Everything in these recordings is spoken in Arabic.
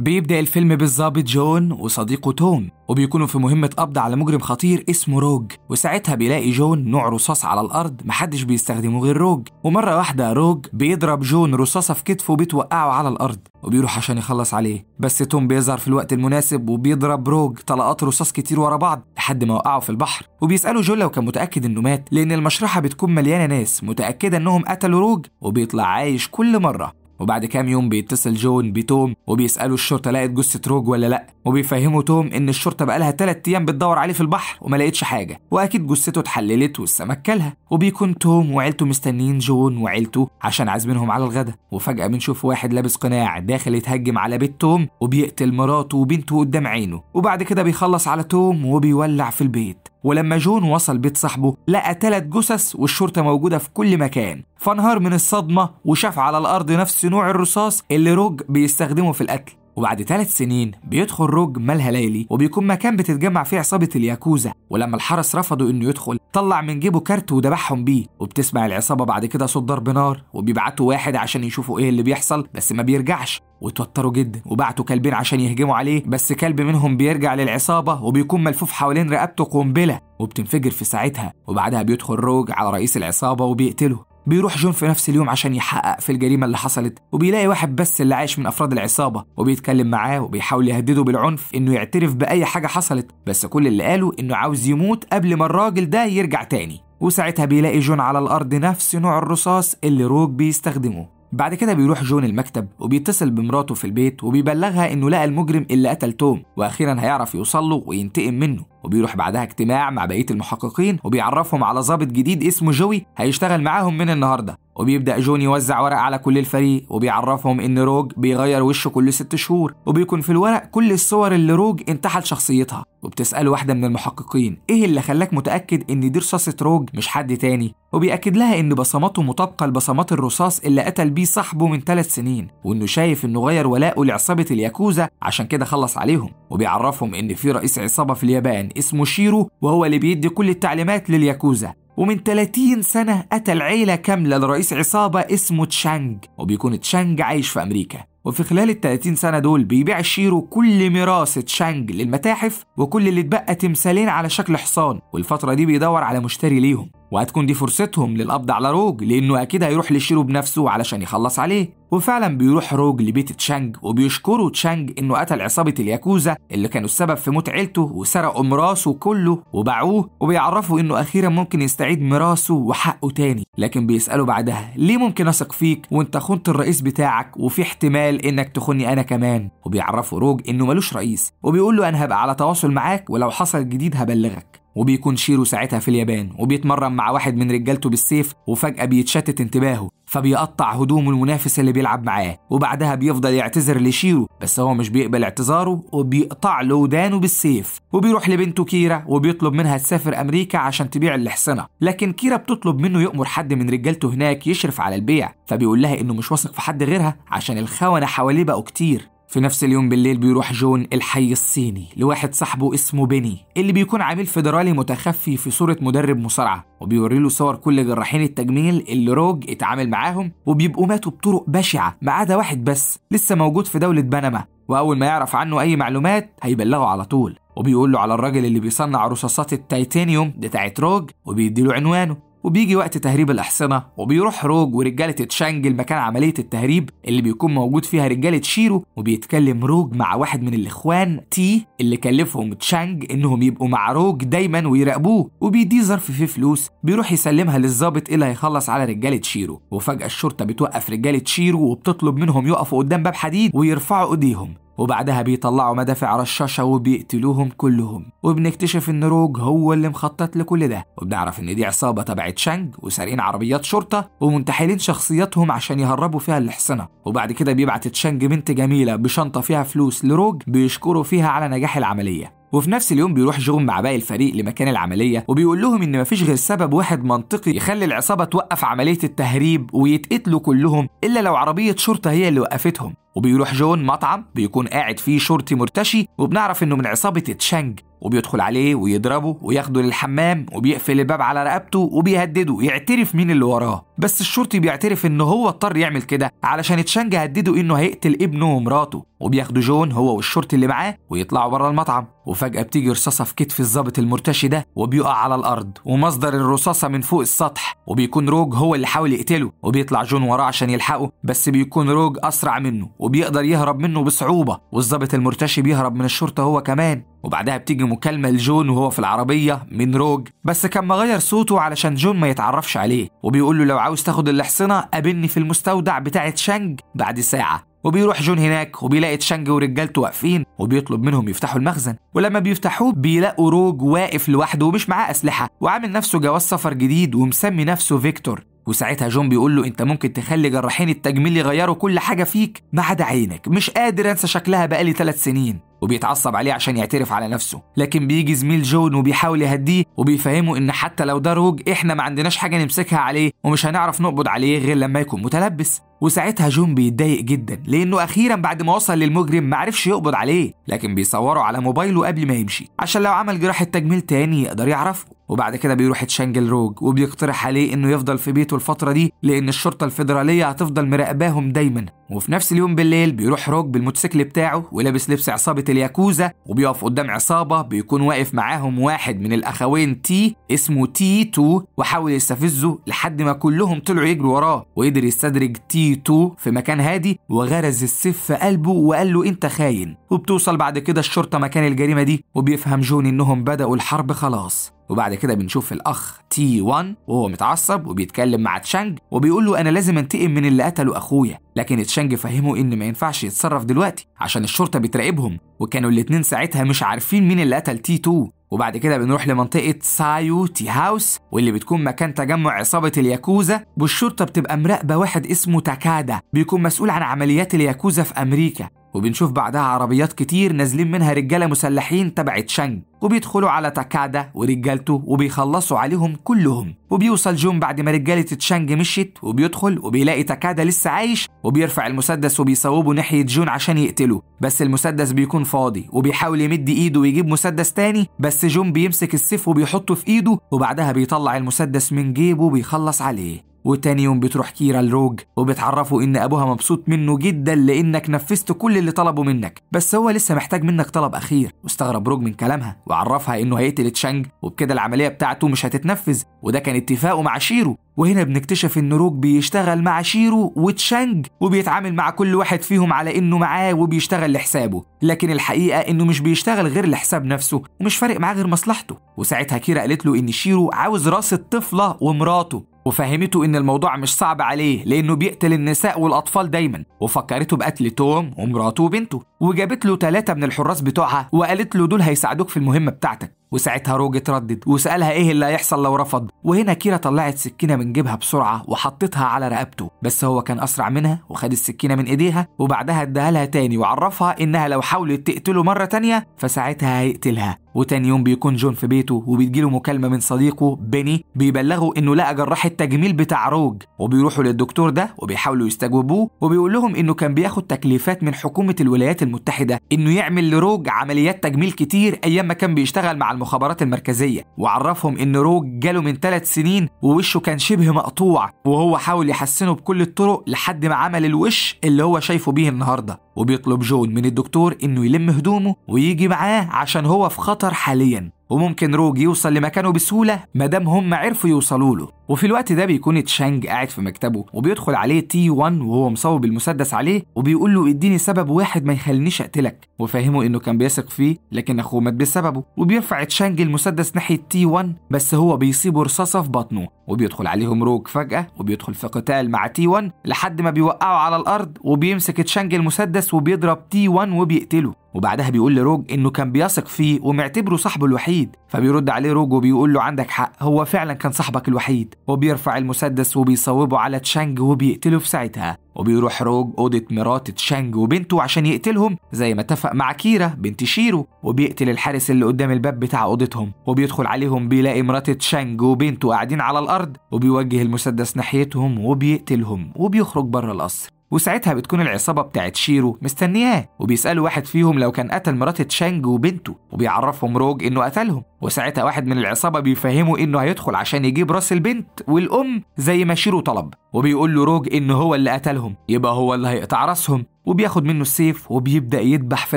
بيبدأ الفيلم بالظابط جون وصديقه توم وبيكونوا في مهمة قبض على مجرم خطير اسمه روج وساعتها بيلاقي جون نوع رصاص على الأرض محدش بيستخدمه غير روج ومرة واحدة روج بيضرب جون رصاصة في كتفه بتوقعه على الأرض وبيروح عشان يخلص عليه بس توم بيظهر في الوقت المناسب وبيضرب روج طلقات رصاص كتير ورا بعض لحد ما وقعه في البحر وبيسأله جون لو كان متأكد إنه مات لأن المشرحة بتكون مليانة ناس متأكدة إنهم قتلوا روج وبيطلع عايش كل مرة وبعد كام يوم بيتصل جون بتوم وبيسألوا الشرطة لقت جثة روج ولا لأ وبيفهموا توم إن الشرطة بقالها تلات أيام بتدور عليه في البحر وما لقتش حاجة وأكيد جثته اتحللت والسمك كلها وبيكون توم وعيلته مستنيين جون وعيلته عشان عازمينهم على الغدا وفجأة بنشوف واحد لابس قناع داخل يتهجم على بيت توم وبيقتل مراته وبنته قدام عينه وبعد كده بيخلص على توم وبيولع في البيت ولما جون وصل بيت صاحبه لقى ثلاث جثث والشرطة موجودة في كل مكان فانهار من الصدمة وشاف على الأرض نفس نوع الرصاص اللي روج بيستخدمه في القتل وبعد ثلاث سنين بيدخل روج مالها ليلي وبيكون مكان بتتجمع فيه عصابة الياكوزا ولما الحرس رفضوا انه يدخل طلع من جيبه كارت ودبحهم بيه وبتسمع العصابة بعد كده صوت ضرب نار وبيبعتوا واحد عشان يشوفوا ايه اللي بيحصل بس ما بيرجعش وتوتروا جدا وبعتوا كلبين عشان يهجموا عليه بس كلب منهم بيرجع للعصابة وبيكون ملفوف حوالين رقبته قنبلة وبتنفجر في ساعتها وبعدها بيدخل روج على رئيس العصابة وبيقتله بيروح جون في نفس اليوم عشان يحقق في الجريمة اللي حصلت وبيلاقي واحد بس اللي عايش من أفراد العصابة وبيتكلم معاه وبيحاول يهدده بالعنف إنه يعترف بأي حاجة حصلت بس كل اللي قاله إنه عاوز يموت قبل ما الراجل ده يرجع تاني وساعتها بيلاقي جون على الأرض نفس نوع الرصاص اللي روك بيستخدمه بعد كده بيروح جون المكتب وبيتصل بمراته في البيت وبيبلغها انه لقى المجرم اللي قتل توم واخيرا هيعرف يوصل له وينتقم منه وبيروح بعدها اجتماع مع بقيه المحققين وبيعرفهم على ظابط جديد اسمه جوي هيشتغل معاهم من النهارده وبيبدا جون يوزع ورق على كل الفريق وبيعرفهم ان روج بيغير وشه كل ست شهور وبيكون في الورق كل الصور اللي روج انتحل شخصيتها وبتسال واحده من المحققين ايه اللي خلاك متاكد ان دي رصاصه روج مش حد تاني وبيأكد لها ان بصماته مطابقه لبصمات الرصاص اللي قتل بيه صاحبه من ثلاث سنين وانه شايف انه غير ولاءه لعصابه الياكوزا عشان كده خلص عليهم وبيعرفهم ان في رئيس عصابه في اليابان اسمه شيرو وهو اللي بيدي كل التعليمات للياكوزا ومن 30 سنة قتل عيلة كاملة لرئيس عصابة اسمه تشانج وبيكون تشانج عايش في أمريكا وفي خلال ال 30 سنة دول بيبيع شيرو كل ميراث تشانج للمتاحف وكل اللي اتبقى تمثالين على شكل حصان والفترة دي بيدور على مشتري ليهم وهتكون دي فرصتهم للقبض على روج لأنه أكيد هيروح لشيرو بنفسه علشان يخلص عليه وفعلا بيروح روج لبيت تشانج وبيشكروا تشانج إنه قتل عصابة الياكوزا اللي كانوا السبب في موت عيلته وسرقوا ميراثه كله وباعوه وبيعرفوا إنه أخيرا ممكن يستعيد ميراثه وحقه تاني لكن بيسألوا بعدها ليه ممكن أثق فيك وأنت خنت الرئيس بتاعك وفي احتمال انك تخني انا كمان وبيعرفوا روج انه ملوش رئيس وبيقول له انا هبقى على تواصل معاك ولو حصل جديد هبلغك وبيكون شيرو ساعتها في اليابان وبيتمرن مع واحد من رجالته بالسيف وفجأة بيتشتت انتباهه فبيقطع هدوم المنافس اللي بيلعب معاه وبعدها بيفضل يعتذر لشيرو بس هو مش بيقبل اعتذاره وبيقطع له ودانه بالسيف وبيروح لبنته كيرا وبيطلب منها تسافر أمريكا عشان تبيع الحصنة لكن كيرا بتطلب منه يأمر حد من رجالته هناك يشرف على البيع فبيقول لها إنه مش واثق في حد غيرها عشان الخونة حواليه بقوا كتير في نفس اليوم بالليل بيروح جون الحي الصيني لواحد صاحبه اسمه بيني اللي بيكون عميل فيدرالي متخفي في صورة مدرب مصارعة وبيوري له صور كل جراحين التجميل اللي روج اتعامل معاهم وبيبقوا ماتوا بطرق بشعة ما عدا واحد بس لسه موجود في دولة بنما وأول ما يعرف عنه أي معلومات هيبلغه على طول وبيقول له على الراجل اللي بيصنع رصاصات التيتانيوم بتاعت روج وبيدي له عنوانه وبيجي وقت تهريب الأحصنة وبيروح روج ورجالة تشانج لمكان عملية التهريب اللي بيكون موجود فيها رجالة شيرو وبيتكلم روج مع واحد من الإخوان تي اللي كلفهم تشانج إنهم يبقوا مع روج دايما ويراقبوه وبيديه ظرف فيه فلوس بيروح يسلمها للظابط اللي هيخلص على رجالة شيرو وفجأة الشرطة بتوقف رجالة شيرو وبتطلب منهم يقفوا قدام باب حديد ويرفعوا إيديهم وبعدها بيطلعوا مدافع رشاشة وبيقتلوهم كلهم وبنكتشف إن روج هو اللي مخطط لكل ده وبنعرف إن دي عصابة تبعت شانج وسارقين عربيات شرطة ومنتحلين شخصياتهم عشان يهربوا فيها الحصنة وبعد كده بيبعت تشانج بنت جميلة بشنطة فيها فلوس لروج بيشكروا فيها على نجاح العملية وفي نفس اليوم بيروح جون مع باقي الفريق لمكان العملية وبيقول لهم إن مفيش غير سبب واحد منطقي يخلي العصابة توقف عملية التهريب ويتقتلوا كلهم إلا لو عربية شرطة هي اللي وقفتهم وبيروح جون مطعم بيكون قاعد فيه شرطي مرتشي وبنعرف انه من عصابة تشانج وبيدخل عليه ويضربه وياخده للحمام وبيقفل الباب على رقبته وبيهدده يعترف مين اللي وراه بس الشرطي بيعترف انه هو اضطر يعمل كده علشان تشانج هدده انه هيقتل ابنه ومراته وبياخدوا جون هو والشرطي اللي معاه ويطلعوا بره المطعم وفجأة بتيجي رصاصة في كتف الظابط المرتشي ده وبيقع على الأرض ومصدر الرصاصة من فوق السطح وبيكون روج هو اللي حاول يقتله وبيطلع جون وراه عشان يلحقه بس بيكون روج أسرع منه وبيقدر يهرب منه بصعوبة والظابط المرتشي بيهرب من الشرطة هو كمان وبعدها بتيجي مكالمة لجون وهو في العربية من روج بس كان مغير صوته علشان جون ما يتعرفش عليه وبيقول له لو عاوز تاخد الحصنة قابلني في المستودع بتاعة شانج بعد ساعة وبيروح جون هناك وبيلاقي تشانج ورجالته واقفين وبيطلب منهم يفتحوا المخزن ولما بيفتحوه بيلاقوا روج واقف لوحده ومش معاه أسلحة وعامل نفسه جواز سفر جديد ومسمي نفسه فيكتور وساعتها جون بيقول له انت ممكن تخلي جراحين التجميل يغيروا كل حاجه فيك ما عدا عينك مش قادر انسى شكلها بقالي ثلاث سنين وبيتعصب عليه عشان يعترف على نفسه لكن بيجي زميل جون وبيحاول يهديه وبيفهمه ان حتى لو ده روج احنا ما عندناش حاجه نمسكها عليه ومش هنعرف نقبض عليه غير لما يكون متلبس وساعتها جون بيتضايق جدا لانه اخيرا بعد ما وصل للمجرم معرفش يقبض عليه لكن بيصوره على موبايله قبل ما يمشي عشان لو عمل جراحه تجميل تاني يقدر يعرفه وبعد كده بيروح تشانجل روج وبيقترح عليه انه يفضل في بيته الفتره دي لان الشرطه الفيدراليه هتفضل مراقباهم دايما وفي نفس اليوم بالليل بيروح روج بالموتوسيكل بتاعه ولابس لبس عصابه الياكوزا وبيقف قدام عصابه بيكون واقف معاهم واحد من الاخوين تي اسمه تي 2 وحاول يستفزه لحد ما كلهم طلعوا يجروا وراه وقدر يستدرج تي 2 في مكان هادي وغرز السيف في قلبه وقال له انت خاين وبتوصل بعد كده الشرطه مكان الجريمه دي وبيفهم جون انهم بداوا الحرب خلاص وبعد كده بنشوف الاخ تي 1 وهو متعصب وبيتكلم مع تشانج وبيقول له انا لازم انتقم من اللي قتلوا اخويا لكن تشانج فهمه ان ما ينفعش يتصرف دلوقتي عشان الشرطه بتراقبهم وكانوا الاتنين ساعتها مش عارفين مين اللي قتل تي 2 وبعد كده بنروح لمنطقة سايو تي هاوس واللي بتكون مكان تجمع عصابة الياكوزا والشرطة بتبقى مراقبة واحد اسمه تاكادا بيكون مسؤول عن عمليات الياكوزا في أمريكا وبنشوف بعدها عربيات كتير نازلين منها رجاله مسلحين تبع تشانج وبيدخلوا على تاكادا ورجالته وبيخلصوا عليهم كلهم وبيوصل جون بعد ما رجاله تشانج مشيت وبيدخل وبيلاقي تاكادا لسه عايش وبيرفع المسدس وبيصوبه ناحيه جون عشان يقتله بس المسدس بيكون فاضي وبيحاول يمد ايده ويجيب مسدس تاني بس جون بيمسك السيف وبيحطه في ايده وبعدها بيطلع المسدس من جيبه وبيخلص عليه وتاني يوم بتروح كيرا لروج وبتعرفه ان ابوها مبسوط منه جدا لانك نفذت كل اللي طلبه منك بس هو لسه محتاج منك طلب اخير واستغرب روج من كلامها وعرفها انه هيقتل تشانج وبكده العمليه بتاعته مش هتتنفذ وده كان اتفاقه مع شيرو وهنا بنكتشف ان روج بيشتغل مع شيرو وتشانج وبيتعامل مع كل واحد فيهم على انه معاه وبيشتغل لحسابه لكن الحقيقه انه مش بيشتغل غير لحساب نفسه ومش فارق معاه غير مصلحته وساعتها كيرا قالت له ان شيرو عاوز راس الطفله ومراته وفهمته إن الموضوع مش صعب عليه لأنه بيقتل النساء والأطفال دايما وفكرته بقتل توم ومراته وبنته وجابت له ثلاثة من الحراس بتوعها وقالت له دول هيساعدوك في المهمة بتاعتك وساعتها روج اتردد وسألها إيه اللي هيحصل لو رفض وهنا كيرا طلعت سكينة من جيبها بسرعة وحطتها على رقبته بس هو كان أسرع منها وخد السكينة من إيديها وبعدها اداها لها تاني وعرفها إنها لو حاولت تقتله مرة تانية فساعتها هيقتلها وتاني يوم بيكون جون في بيته وبتجيله مكالمة من صديقه بيني بيبلغه إنه لقى جراح التجميل بتاع روج وبيروحوا للدكتور ده وبيحاولوا يستجوبوه وبيقول لهم إنه كان بياخد تكليفات من حكومة الولايات المتحدة إنه يعمل لروج عمليات تجميل كتير أيام ما كان بيشتغل مع المخابرات المركزية وعرفهم إن روج جاله من ثلاث سنين ووشه كان شبه مقطوع وهو حاول يحسنه بكل الطرق لحد ما عمل الوش اللي هو شايفه بيه النهارده وبيطلب جون من الدكتور انه يلم هدومه ويجي معاه عشان هو في خطر حاليا وممكن روج يوصل لمكانه بسهولة مادام هم عرفوا يوصلوا له وفي الوقت ده بيكون تشانج قاعد في مكتبه وبيدخل عليه تي 1 وهو مصوب المسدس عليه وبيقول له اديني سبب واحد ما يخلينيش اقتلك وفهمه انه كان بيثق فيه لكن اخوه مات بسببه وبيرفع تشانج المسدس ناحية تي 1 بس هو بيصيبه رصاصة في بطنه وبيدخل عليهم روج فجأة وبيدخل في قتال مع تي 1 لحد ما بيوقعه على الأرض وبيمسك تشانج المسدس وبيضرب تي 1 وبيقتله وبعدها بيقول لروج إنه كان بيثق فيه ومعتبره صاحبه الوحيد فبيرد عليه روج وبيقول له عندك حق هو فعلا كان صاحبك الوحيد وبيرفع المسدس وبيصوبه على تشانج وبيقتله في ساعتها وبيروح روج أوضة مرات تشانج وبنته عشان يقتلهم زي ما اتفق مع كيرا بنت شيرو وبيقتل الحارس اللي قدام الباب بتاع أوضتهم وبيدخل عليهم بيلاقي مرات تشانج وبنته قاعدين على الأرض وبيوجه المسدس ناحيتهم وبيقتلهم وبيخرج بره القصر وساعتها بتكون العصابة بتاعت شيرو مستنياه وبيسألوا واحد فيهم لو كان قتل مرات تشانج وبنته وبيعرفهم روج إنه قتلهم وساعتها واحد من العصابة بيفهمه إنه هيدخل عشان يجيب راس البنت والأم زي ما شيرو طلب وبيقول له روج إنه هو اللي قتلهم يبقى هو اللي هيقطع راسهم وبياخد منه السيف وبيبدأ يدبح في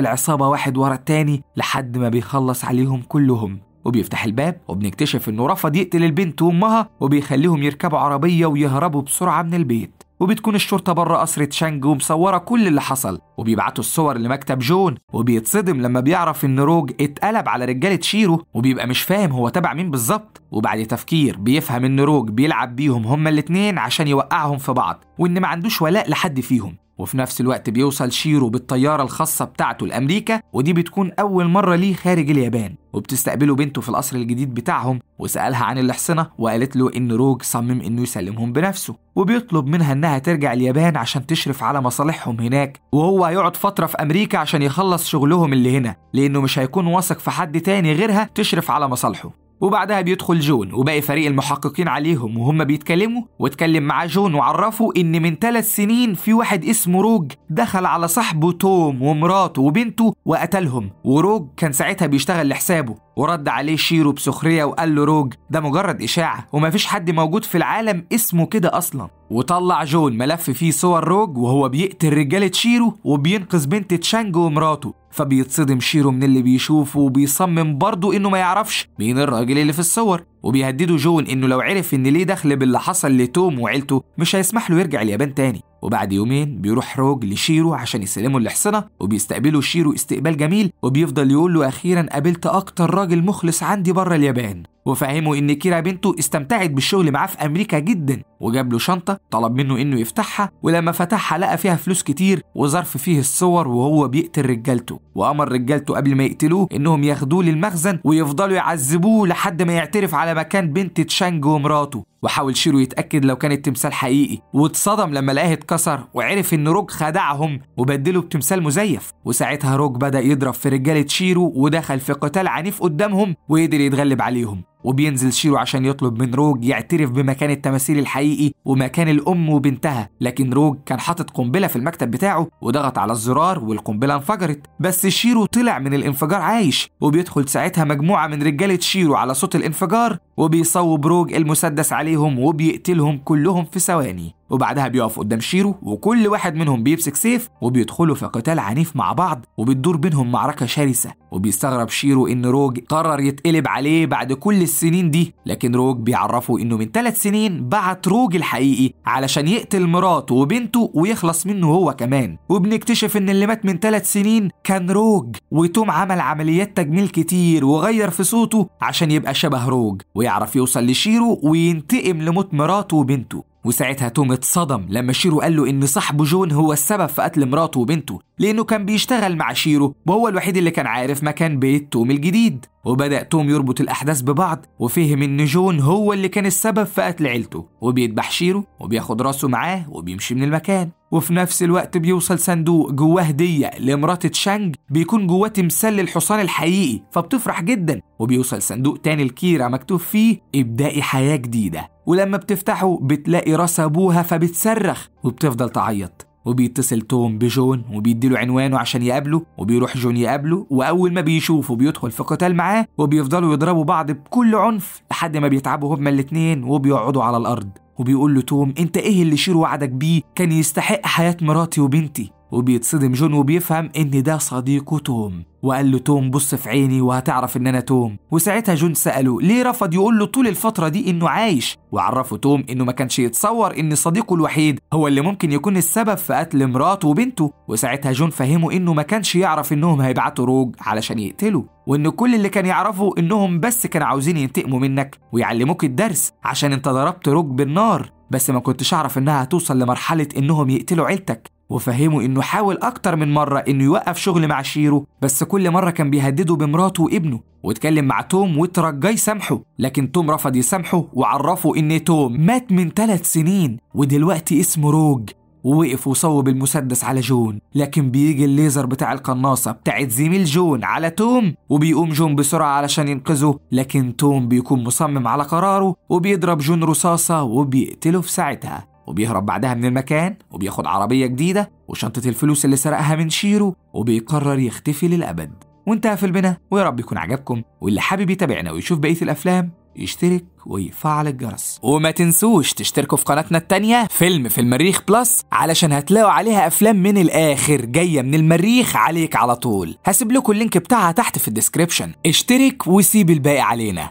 العصابة واحد ورا التاني لحد ما بيخلص عليهم كلهم وبيفتح الباب وبنكتشف انه رفض يقتل البنت وامها وبيخليهم يركبوا عربيه ويهربوا بسرعه من البيت وبتكون الشرطة بره قصر تشانج ومصورة كل اللي حصل وبيبعتوا الصور لمكتب جون وبيتصدم لما بيعرف إن روج اتقلب على رجالة شيرو وبيبقى مش فاهم هو تبع مين بالظبط وبعد تفكير بيفهم إن روج بيلعب بيهم هما الاتنين عشان يوقعهم في بعض وإن ما عندوش ولاء لحد فيهم وفي نفس الوقت بيوصل شيرو بالطيارة الخاصة بتاعته لأمريكا ودي بتكون أول مرة ليه خارج اليابان وبتستقبله بنته في القصر الجديد بتاعهم وسألها عن الحصنة وقالت له إن روج صمم إنه يسلمهم بنفسه وبيطلب منها إنها ترجع اليابان عشان تشرف على مصالحهم هناك وهو هيقعد فترة في أمريكا عشان يخلص شغلهم اللي هنا لأنه مش هيكون واثق في حد تاني غيرها تشرف على مصالحه وبعدها بيدخل جون وباقي فريق المحققين عليهم وهم بيتكلموا واتكلم مع جون وعرفه ان من ثلاث سنين في واحد اسمه روج دخل على صاحبه توم ومراته وبنته وقتلهم وروج كان ساعتها بيشتغل لحسابه ورد عليه شيرو بسخرية وقال له روج ده مجرد إشاعة ومفيش حد موجود في العالم اسمه كده أصلا وطلع جون ملف فيه صور روج وهو بيقتل رجالة شيرو وبينقذ بنت تشانج ومراته فبيتصدم شيرو من اللي بيشوفه وبيصمم برضه إنه ما يعرفش مين الراجل اللي في الصور وبيهددوا جون إنه لو عرف إن ليه دخل باللي حصل لتوم وعيلته مش هيسمح له يرجع اليابان تاني وبعد يومين بيروح روج لشيرو عشان يسلموا الحصنة وبيستقبله شيرو استقبال جميل وبيفضل يقول له أخيرا قابلت أكتر راجل مخلص عندي بره اليابان وفهمه ان كيرا بنته استمتعت بالشغل معاه في امريكا جدا وجاب له شنطه طلب منه انه يفتحها ولما فتحها لقى فيها فلوس كتير وظرف فيه الصور وهو بيقتل رجالته وامر رجالته قبل ما يقتلوه انهم ياخدوه للمخزن ويفضلوا يعذبوه لحد ما يعترف على مكان بنت تشانج ومراته وحاول شيرو يتأكد لو كان التمثال حقيقي واتصدم لما لقاه اتكسر وعرف إن روج خدعهم وبدله بتمثال مزيف وساعتها روج بدأ يضرب في رجالة شيرو ودخل في قتال عنيف قدامهم وقدر يتغلب عليهم وبينزل شيرو عشان يطلب من روج يعترف بمكان التماثيل الحقيقي ومكان الأم وبنتها لكن روج كان حاطط قنبلة في المكتب بتاعه وضغط على الزرار والقنبلة انفجرت بس شيرو طلع من الانفجار عايش وبيدخل ساعتها مجموعة من رجالة شيرو على صوت الانفجار وبيصوب روج المسدس عليهم وبيقتلهم كلهم في ثواني وبعدها بيقف قدام شيرو وكل واحد منهم بيمسك سيف وبيدخلوا في قتال عنيف مع بعض وبتدور بينهم معركة شرسة وبيستغرب شيرو إن روج قرر يتقلب عليه بعد كل السنين دي لكن روج بيعرفه إنه من ثلاث سنين بعت روج الحقيقي علشان يقتل مراته وبنته ويخلص منه هو كمان وبنكتشف إن اللي مات من ثلاث سنين كان روج وتوم عمل عمليات تجميل كتير وغير في صوته عشان يبقى شبه روج ويعرف يوصل لشيرو وينتقم لموت مراته وبنته وساعتها توم اتصدم لما شيرو قال له إن صاحبه جون هو السبب في قتل مراته وبنته لأنه كان بيشتغل مع شيرو وهو الوحيد اللي كان عارف مكان بيت توم الجديد وبدأ توم يربط الأحداث ببعض وفهم إن جون هو اللي كان السبب في قتل عيلته وبيذبح شيرو وبياخد راسه معاه وبيمشي من المكان وفي نفس الوقت بيوصل صندوق جواه هدية لمراتة تشانج بيكون جواه تمثال للحصان الحقيقي فبتفرح جدا وبيوصل صندوق تاني لكيرا مكتوب فيه ابدائي حياة جديدة ولما بتفتحه بتلاقي راس أبوها فبتصرخ وبتفضل تعيط وبيتصل توم بجون وبيديله عنوانه عشان يقابله وبيروح جون يقابله وأول ما بيشوفه بيدخل في قتال معاه وبيفضلوا يضربوا بعض بكل عنف لحد ما بيتعبوا هما الاتنين وبيقعدوا على الأرض وبيقول له توم أنت إيه اللي شير وعدك بيه كان يستحق حياة مراتي وبنتي وبيتصدم جون وبيفهم ان ده صديقه توم وقال له توم بص في عيني وهتعرف ان انا توم وساعتها جون ساله ليه رفض يقول له طول الفتره دي انه عايش وعرفه توم انه ما كانش يتصور ان صديقه الوحيد هو اللي ممكن يكون السبب في قتل مراته وبنته وساعتها جون فهمه انه ما كانش يعرف انهم هيبعتوا روج علشان يقتله وان كل اللي كان يعرفه انهم بس كانوا عاوزين ينتقموا منك ويعلموك الدرس عشان انت ضربت روج بالنار بس ما كنتش اعرف انها هتوصل لمرحله انهم يقتلوا عيلتك وفهمه إنه حاول أكتر من مرة إنه يوقف شغل مع شيرو بس كل مرة كان بيهدده بمراته وابنه واتكلم مع توم وترجاه يسامحه لكن توم رفض يسامحه وعرفه إن توم مات من ثلاث سنين ودلوقتي اسمه روج ووقف وصوب المسدس على جون لكن بيجي الليزر بتاع القناصة بتاعت زميل جون على توم وبيقوم جون بسرعة علشان ينقذه لكن توم بيكون مصمم على قراره وبيضرب جون رصاصة وبيقتله في ساعتها وبيهرب بعدها من المكان وبياخد عربية جديدة وشنطة الفلوس اللي سرقها من شيرو وبيقرر يختفي للأبد وانتهى في البنا ويا رب يكون عجبكم واللي حابب يتابعنا ويشوف بقية الأفلام يشترك ويفعل الجرس وما تنسوش تشتركوا في قناتنا التانية فيلم في المريخ بلس علشان هتلاقوا عليها أفلام من الآخر جاية من المريخ عليك على طول هسيب لكم اللينك بتاعها تحت في الديسكريبشن اشترك وسيب الباقي علينا